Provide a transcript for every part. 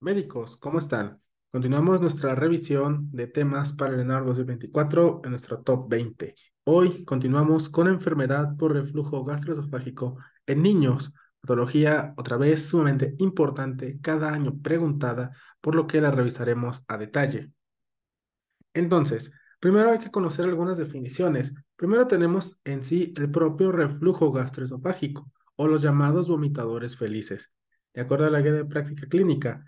médicos, ¿cómo están? Continuamos nuestra revisión de temas para el ENAR 2024 en nuestro top 20. Hoy continuamos con enfermedad por reflujo gastroesofágico en niños, patología otra vez sumamente importante, cada año preguntada, por lo que la revisaremos a detalle. Entonces, primero hay que conocer algunas definiciones. Primero tenemos en sí el propio reflujo gastroesofágico o los llamados vomitadores felices. De acuerdo a la guía de práctica clínica,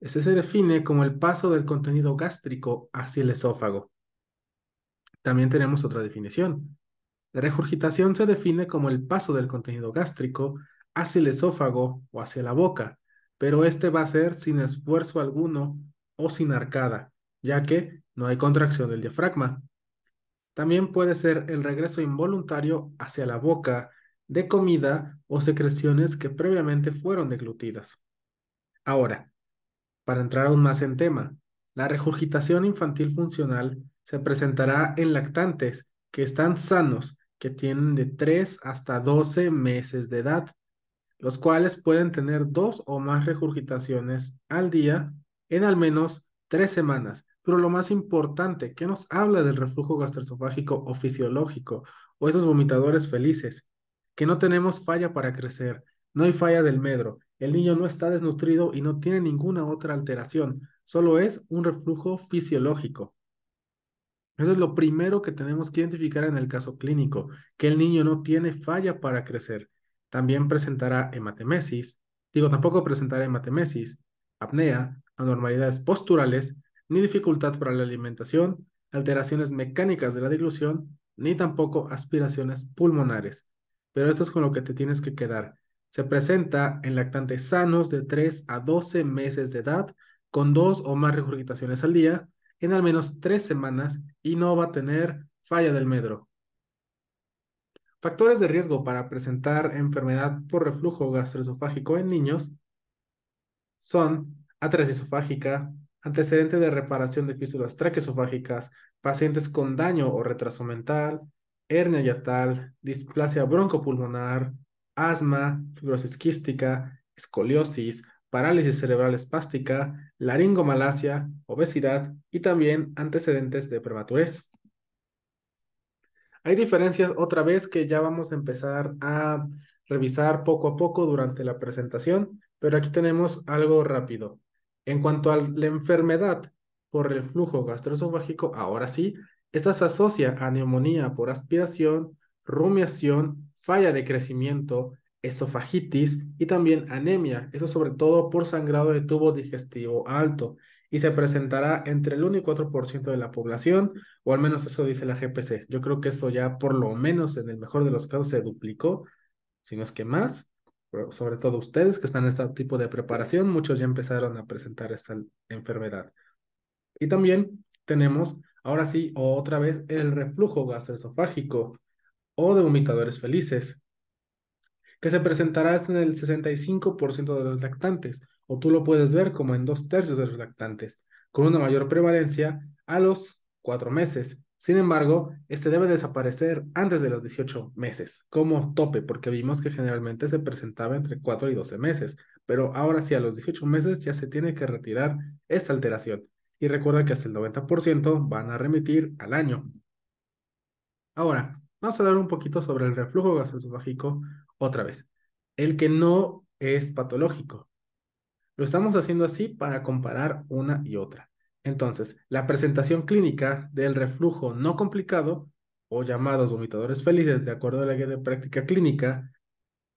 este se define como el paso del contenido gástrico hacia el esófago. También tenemos otra definición. La regurgitación se define como el paso del contenido gástrico hacia el esófago o hacia la boca, pero este va a ser sin esfuerzo alguno o sin arcada, ya que no hay contracción del diafragma. También puede ser el regreso involuntario hacia la boca de comida o secreciones que previamente fueron deglutidas. Ahora, para entrar aún más en tema, la regurgitación infantil funcional se presentará en lactantes que están sanos, que tienen de 3 hasta 12 meses de edad, los cuales pueden tener dos o más regurgitaciones al día en al menos tres semanas. Pero lo más importante, ¿qué nos habla del reflujo gastroesofágico o fisiológico o esos vomitadores felices? Que no tenemos falla para crecer, no hay falla del medro. El niño no está desnutrido y no tiene ninguna otra alteración. Solo es un reflujo fisiológico. Eso es lo primero que tenemos que identificar en el caso clínico, que el niño no tiene falla para crecer. También presentará hematemesis, digo, tampoco presentará hematemesis, apnea, anormalidades posturales, ni dificultad para la alimentación, alteraciones mecánicas de la dilución, ni tampoco aspiraciones pulmonares. Pero esto es con lo que te tienes que quedar. Se presenta en lactantes sanos de 3 a 12 meses de edad, con dos o más regurgitaciones al día, en al menos tres semanas y no va a tener falla del medro. Factores de riesgo para presentar enfermedad por reflujo gastroesofágico en niños son atresia esofágica, antecedente de reparación de fístulas traqueoesofágicas, pacientes con daño o retraso mental, hernia yatal, displasia broncopulmonar, asma, fibrosis quística, escoliosis, parálisis cerebral espástica, laringomalacia, obesidad y también antecedentes de prematurez. Hay diferencias otra vez que ya vamos a empezar a revisar poco a poco durante la presentación, pero aquí tenemos algo rápido. En cuanto a la enfermedad por el flujo gastroesofágico, ahora sí, esta se asocia a neumonía por aspiración, rumiación falla de crecimiento, esofagitis y también anemia, eso sobre todo por sangrado de tubo digestivo alto y se presentará entre el 1 y 4% de la población, o al menos eso dice la GPC. Yo creo que esto ya por lo menos en el mejor de los casos se duplicó, si no es que más, Pero sobre todo ustedes que están en este tipo de preparación, muchos ya empezaron a presentar esta enfermedad. Y también tenemos, ahora sí, otra vez, el reflujo gastroesofágico o de vomitadores felices, que se presentará hasta en el 65% de los lactantes, o tú lo puedes ver como en dos tercios de los lactantes, con una mayor prevalencia a los cuatro meses. Sin embargo, este debe desaparecer antes de los 18 meses, como tope, porque vimos que generalmente se presentaba entre 4 y 12 meses, pero ahora sí, a los 18 meses ya se tiene que retirar esta alteración. Y recuerda que hasta el 90% van a remitir al año. Ahora, Vamos a hablar un poquito sobre el reflujo gastroesofágico otra vez. El que no es patológico. Lo estamos haciendo así para comparar una y otra. Entonces, la presentación clínica del reflujo no complicado o llamados vomitadores felices de acuerdo a la guía de práctica clínica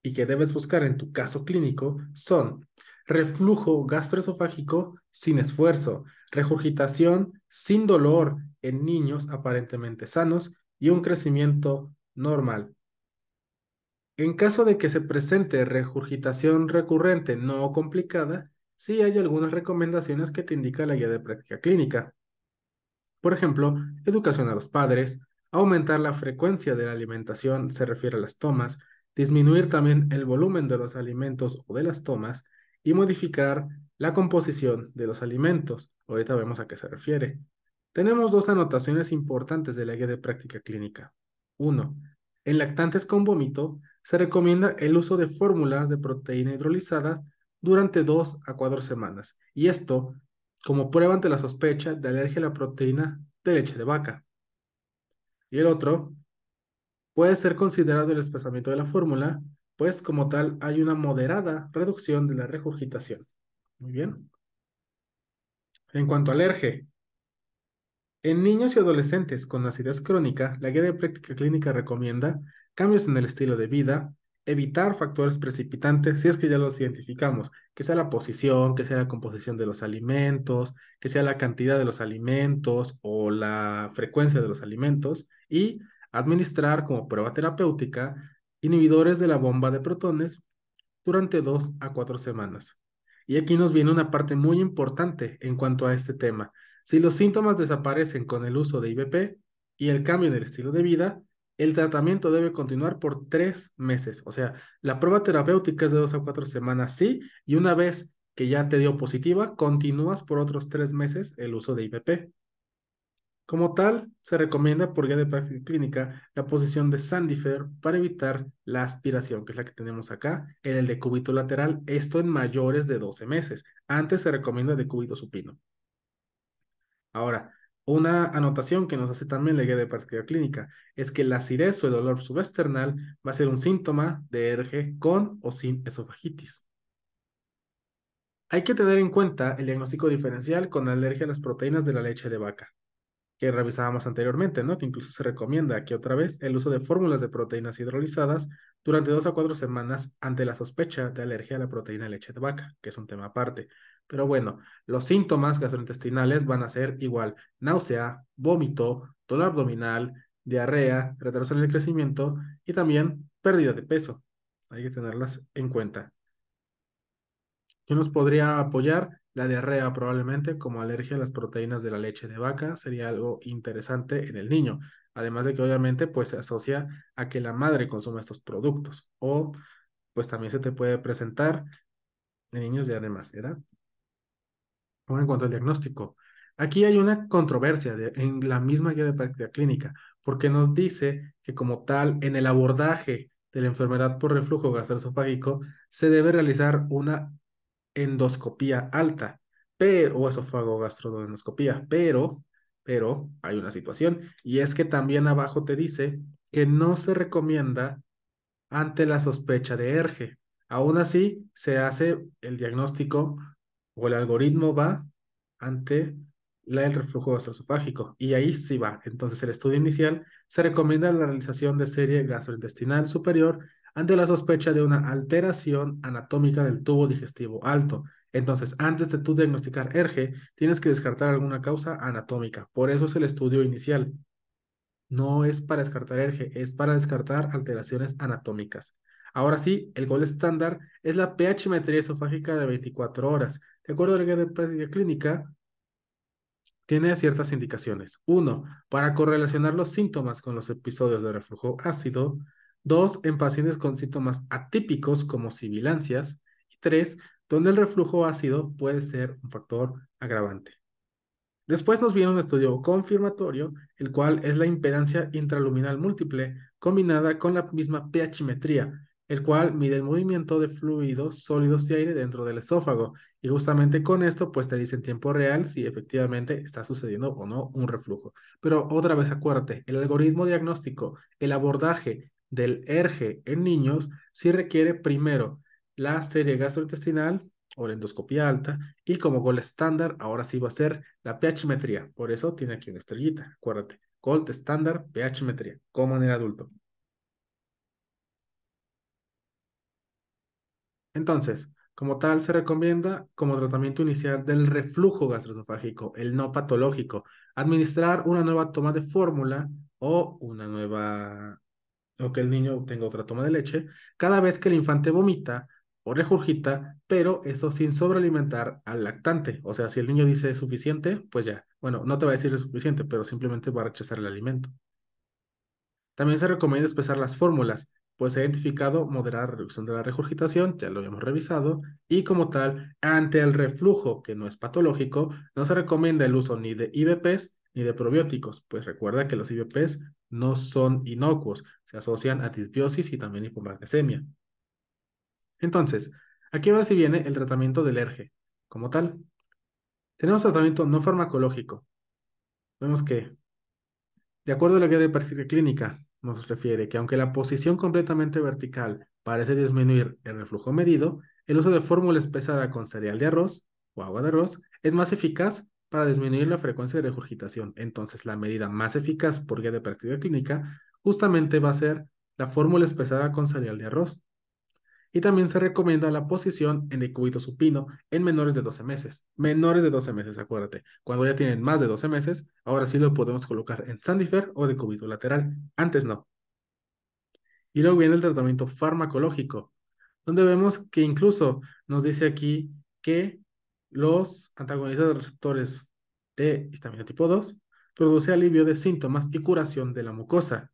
y que debes buscar en tu caso clínico son reflujo gastroesofágico sin esfuerzo, regurgitación sin dolor en niños aparentemente sanos, y un crecimiento normal. En caso de que se presente regurgitación recurrente no complicada, sí hay algunas recomendaciones que te indica la guía de práctica clínica. Por ejemplo, educación a los padres, aumentar la frecuencia de la alimentación, se refiere a las tomas, disminuir también el volumen de los alimentos o de las tomas y modificar la composición de los alimentos. Ahorita vemos a qué se refiere. Tenemos dos anotaciones importantes de la guía de práctica clínica. Uno, En lactantes con vómito, se recomienda el uso de fórmulas de proteína hidrolizada durante dos a cuatro semanas, y esto como prueba ante la sospecha de alergia a la proteína de leche de vaca. Y el otro, puede ser considerado el espesamiento de la fórmula, pues como tal hay una moderada reducción de la regurgitación. Muy bien. En cuanto a alerge, en niños y adolescentes con acidez crónica, la guía de práctica clínica recomienda cambios en el estilo de vida, evitar factores precipitantes, si es que ya los identificamos, que sea la posición, que sea la composición de los alimentos, que sea la cantidad de los alimentos o la frecuencia de los alimentos, y administrar como prueba terapéutica inhibidores de la bomba de protones durante dos a cuatro semanas. Y aquí nos viene una parte muy importante en cuanto a este tema. Si los síntomas desaparecen con el uso de IBP y el cambio en el estilo de vida, el tratamiento debe continuar por tres meses. O sea, la prueba terapéutica es de dos a cuatro semanas, sí, y una vez que ya te dio positiva, continúas por otros tres meses el uso de IBP. Como tal, se recomienda por guía de práctica clínica la posición de Sandifer para evitar la aspiración, que es la que tenemos acá, en el decúbito lateral, esto en mayores de 12 meses. Antes se recomienda decúbito supino. Ahora, una anotación que nos hace también la guía de práctica clínica es que la acidez o el dolor subesternal va a ser un síntoma de ERG con o sin esofagitis. Hay que tener en cuenta el diagnóstico diferencial con alergia a las proteínas de la leche de vaca que revisábamos anteriormente, ¿no? Que incluso se recomienda aquí otra vez el uso de fórmulas de proteínas hidrolizadas durante dos a cuatro semanas ante la sospecha de alergia a la proteína de leche de vaca, que es un tema aparte. Pero bueno, los síntomas gastrointestinales van a ser igual náusea, vómito, dolor abdominal, diarrea, retraso en el crecimiento y también pérdida de peso. Hay que tenerlas en cuenta. ¿Qué nos podría apoyar? La diarrea probablemente como alergia a las proteínas de la leche de vaca sería algo interesante en el niño, además de que obviamente pues se asocia a que la madre consuma estos productos o pues también se te puede presentar en niños de además edad. Ahora en cuanto al diagnóstico, aquí hay una controversia en la misma guía de práctica clínica porque nos dice que como tal en el abordaje de la enfermedad por reflujo gastroesofágico se debe realizar una endoscopía alta, pero, o pero, pero hay una situación, y es que también abajo te dice que no se recomienda ante la sospecha de ERGE. Aún así, se hace el diagnóstico o el algoritmo va ante la el reflujo gastroesofágico y ahí sí va. Entonces, el estudio inicial se recomienda la realización de serie gastrointestinal superior ante la sospecha de una alteración anatómica del tubo digestivo alto. Entonces, antes de tú diagnosticar ERGE, tienes que descartar alguna causa anatómica. Por eso es el estudio inicial. No es para descartar ERGE, es para descartar alteraciones anatómicas. Ahora sí, el gol estándar es la pH metría esofágica de 24 horas. De acuerdo a la guía de práctica clínica, tiene ciertas indicaciones. Uno, para correlacionar los síntomas con los episodios de reflujo ácido dos en pacientes con síntomas atípicos como sibilancias y tres donde el reflujo ácido puede ser un factor agravante. Después nos viene un estudio confirmatorio, el cual es la impedancia intraluminal múltiple combinada con la misma pHimetría, el cual mide el movimiento de fluidos, sólidos y aire dentro del esófago. Y justamente con esto, pues te dice en tiempo real si efectivamente está sucediendo o no un reflujo. Pero otra vez acuérdate, el algoritmo diagnóstico, el abordaje del ERGE en niños si requiere primero la serie gastrointestinal o la endoscopía alta y como gol estándar ahora sí va a ser la pHmetría. Por eso tiene aquí una estrellita, acuérdate. Gold estándar, pHmetría, como en el adulto. Entonces, como tal, se recomienda como tratamiento inicial del reflujo gastroesofágico, el no patológico, administrar una nueva toma de fórmula o una nueva o que el niño tenga otra toma de leche cada vez que el infante vomita o regurgita, pero esto sin sobrealimentar al lactante. O sea, si el niño dice es suficiente, pues ya. Bueno, no te va a decir es suficiente, pero simplemente va a rechazar el alimento. También se recomienda expresar las fórmulas, pues se ha identificado moderada reducción de la regurgitación, ya lo habíamos revisado, y como tal, ante el reflujo, que no es patológico, no se recomienda el uso ni de IBPs ni de probióticos, pues recuerda que los IBPs no son inocuos, se asocian a disbiosis y también hipomagnesemia. Entonces, aquí ahora sí viene el tratamiento del ERGE, como tal. Tenemos tratamiento no farmacológico. Vemos que, de acuerdo a la guía de práctica clínica, nos refiere que aunque la posición completamente vertical parece disminuir el reflujo medido, el uso de fórmulas pesadas con cereal de arroz o agua de arroz es más eficaz para disminuir la frecuencia de regurgitación. Entonces, la medida más eficaz por guía de práctica clínica justamente va a ser la fórmula espesada con cereal de arroz. Y también se recomienda la posición en decúbito supino en menores de 12 meses. Menores de 12 meses, acuérdate. Cuando ya tienen más de 12 meses, ahora sí lo podemos colocar en sandifer o decúbito lateral. Antes no. Y luego viene el tratamiento farmacológico, donde vemos que incluso nos dice aquí que los antagonistas de receptores de histamina tipo 2 produce alivio de síntomas y curación de la mucosa,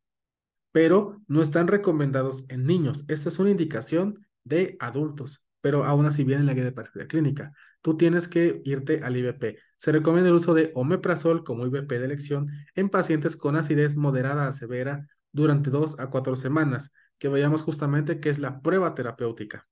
pero no están recomendados en niños. Esta es una indicación de adultos, pero aún así viene en la guía de partida clínica. Tú tienes que irte al IBP. Se recomienda el uso de omeprazol como IBP de elección en pacientes con acidez moderada a severa durante dos a cuatro semanas, que veamos justamente que es la prueba terapéutica.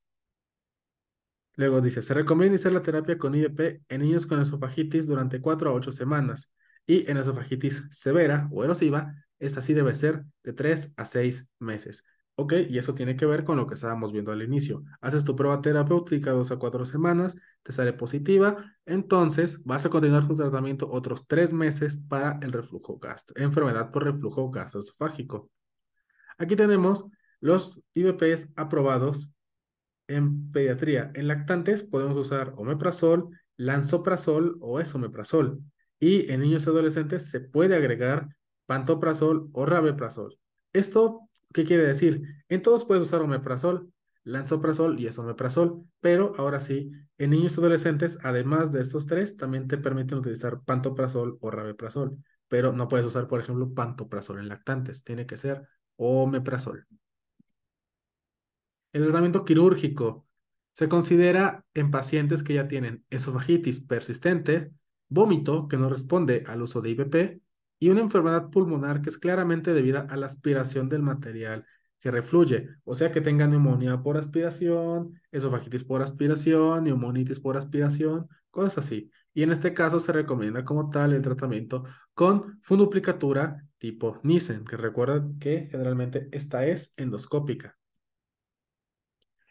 Luego dice, se recomienda iniciar la terapia con IVP en niños con esofagitis durante 4 a 8 semanas y en esofagitis severa o erosiva, esta sí debe ser de 3 a 6 meses. Ok, y eso tiene que ver con lo que estábamos viendo al inicio. Haces tu prueba terapéutica dos a cuatro semanas, te sale positiva, entonces vas a continuar con tratamiento otros tres meses para el reflujo gastro, enfermedad por reflujo gastroesofágico. Aquí tenemos los IVPs aprobados en pediatría, en lactantes podemos usar omeprazol, lanzoprazol o esomeprazol. Y en niños y adolescentes se puede agregar pantoprazol o rabeprazol. ¿Esto qué quiere decir? En todos puedes usar omeprazol, lanzoprazol y esomeprazol, pero ahora sí, en niños y adolescentes, además de estos tres, también te permiten utilizar pantoprazol o rabeprazol, pero no puedes usar, por ejemplo, pantoprazol en lactantes, tiene que ser omeprazol. El tratamiento quirúrgico se considera en pacientes que ya tienen esofagitis persistente, vómito que no responde al uso de IBP, y una enfermedad pulmonar que es claramente debida a la aspiración del material que refluye, o sea que tenga neumonía por aspiración, esofagitis por aspiración, neumonitis por aspiración, cosas así. Y en este caso se recomienda como tal el tratamiento con funduplicatura tipo Nissen, que recuerda que generalmente esta es endoscópica.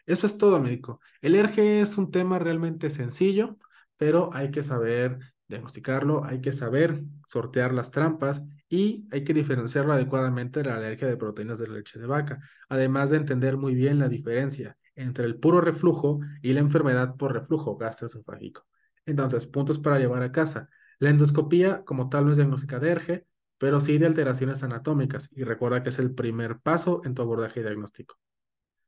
Eso es todo, médico. El ERGE es un tema realmente sencillo, pero hay que saber diagnosticarlo, hay que saber sortear las trampas y hay que diferenciarlo adecuadamente de la alergia de proteínas de la leche de vaca, además de entender muy bien la diferencia entre el puro reflujo y la enfermedad por reflujo gastroesofágico. Entonces, puntos para llevar a casa. La endoscopía como tal no es diagnóstica de ERGE, pero sí de alteraciones anatómicas y recuerda que es el primer paso en tu abordaje diagnóstico.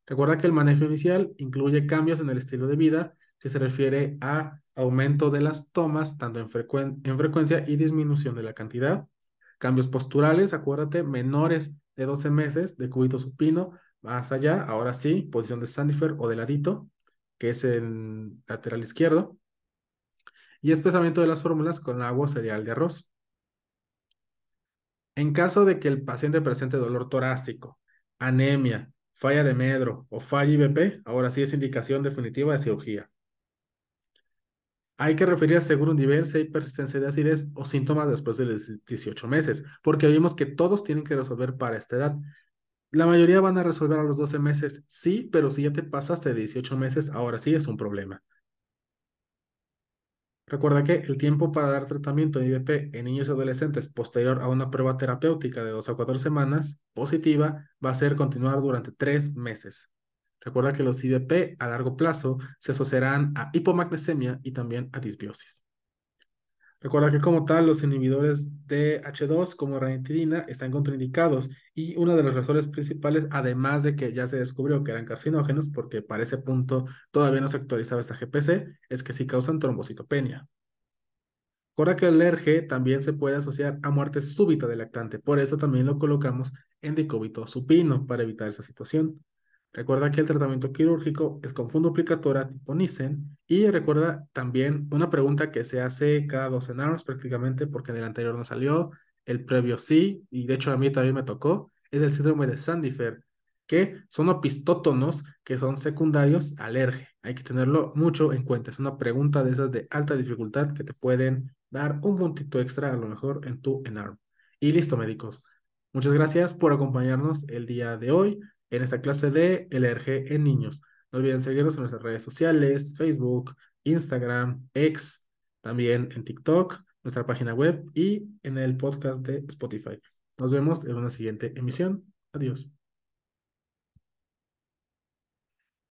Recuerda que el manejo inicial incluye cambios en el estilo de vida que se refiere a aumento de las tomas, tanto en, frecuencia y disminución de la cantidad. Cambios posturales, acuérdate, menores de 12 meses de cubito supino, más allá, ahora sí, posición de Sandifer o de ladito, que es en lateral izquierdo. Y espesamiento de las fórmulas con agua cereal de arroz. En caso de que el paciente presente dolor torácico, anemia, falla de medro o falla IVP, ahora sí es indicación definitiva de cirugía. Hay que referir a un nivel si hay persistencia de acidez o síntomas después de los 18 meses, porque vimos que todos tienen que resolver para esta edad. La mayoría van a resolver a los 12 meses, sí, pero si ya te pasaste de 18 meses, ahora sí es un problema. Recuerda que el tiempo para dar tratamiento de IVP en niños y adolescentes posterior a una prueba terapéutica de 2 a 4 semanas positiva va a ser continuar durante 3 meses. Recuerda que los IVP a largo plazo se asociarán a hipomagnesemia y también a disbiosis. Recuerda que como tal, los inhibidores de H2 como ranitidina están contraindicados y una de las razones principales, además de que ya se descubrió que eran carcinógenos, porque para ese punto todavía no se actualizaba esta GPC, es que sí causan trombocitopenia. Recuerda que el ERGE también se puede asociar a muerte súbita del lactante, por eso también lo colocamos en dicóbito supino para evitar esa situación. Recuerda que el tratamiento quirúrgico es con fundo tipo Nissen y recuerda también una pregunta que se hace cada dos semanas prácticamente porque en el anterior no salió, el previo sí y de hecho a mí también me tocó, es el síndrome de Sandifer que son opistótonos que son secundarios al Hay que tenerlo mucho en cuenta. Es una pregunta de esas de alta dificultad que te pueden dar un puntito extra a lo mejor en tu enar Y listo, médicos. Muchas gracias por acompañarnos el día de hoy en esta clase de LRG en niños. No olviden seguirnos en nuestras redes sociales, Facebook, Instagram, X, también en TikTok, nuestra página web y en el podcast de Spotify. Nos vemos en una siguiente emisión. Adiós.